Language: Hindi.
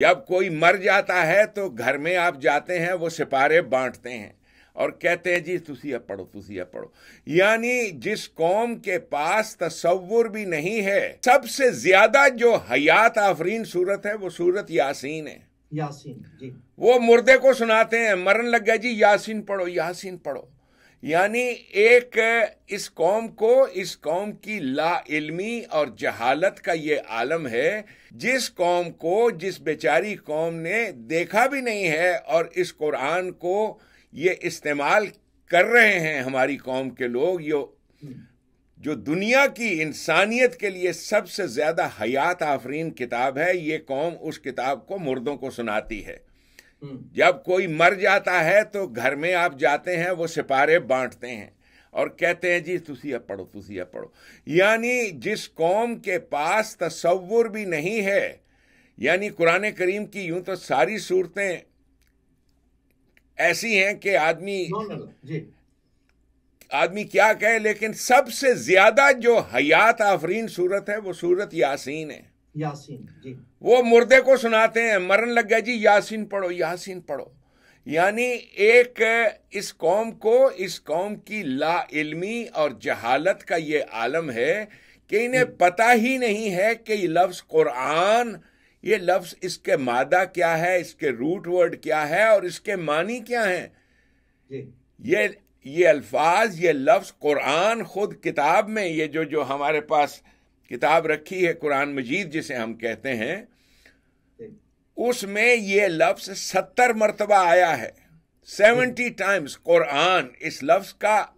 जब कोई मर जाता है तो घर में आप जाते हैं वो सिपारे बांटते हैं और कहते हैं जी तुसी अब पढ़ो तुसी अब पढ़ो यानी जिस कौम के पास तस्वुर भी नहीं है सबसे ज्यादा जो हयात आफरीन सूरत है वो सूरत यासीन है यासीन जी वो मुर्दे को सुनाते हैं मरण लग गया जी यासीन पढ़ो यासीन पढ़ो यानी एक इस कौम को इस कौम की ला इल्मी और जहालत का ये आलम है जिस कौम को जिस बेचारी कौम ने देखा भी नहीं है और इस कुरान को ये इस्तेमाल कर रहे हैं हमारी कौम के लोग यो जो दुनिया की इंसानियत के लिए सबसे ज़्यादा हयात आफरीन किताब है ये कौम उस किताब को मुर्दों को सुनाती है जब कोई मर जाता है तो घर में आप जाते हैं वो सिपारे बांटते हैं और कहते हैं जी तुसी अब पढ़ो तुसी अब पढ़ो यानी जिस कौम के पास तस्वुर भी नहीं है यानी कुरान करीम की यूं तो सारी सूरतें ऐसी हैं कि आदमी आदमी क्या कहे लेकिन सबसे ज्यादा जो हयात आफरीन सूरत है वो सूरत यासीन है यासीन जी वो मुर्दे को सुनाते हैं मरण लग गया जी यासीन पढ़ो यासीन पढ़ो यानी एक इस कौम को इस कौम की ला इल्मी और जहालत का ये आलम है कि इन्हें पता ही नहीं है कि ये लफ्ज़ कुरान ये लफ्ज़ इसके मादा क्या है इसके रूट वर्ड क्या है और इसके मानी क्या है ये ये अल्फाज ये लफ्ज़ कुरान खुद किताब में ये जो जो हमारे पास किताब रखी है कुरान मजीद जिसे हम कहते हैं उसमें यह लफ्ज सत्तर मरतबा आया है सेवेंटी टाइम्स कुरान इस लफ्ज का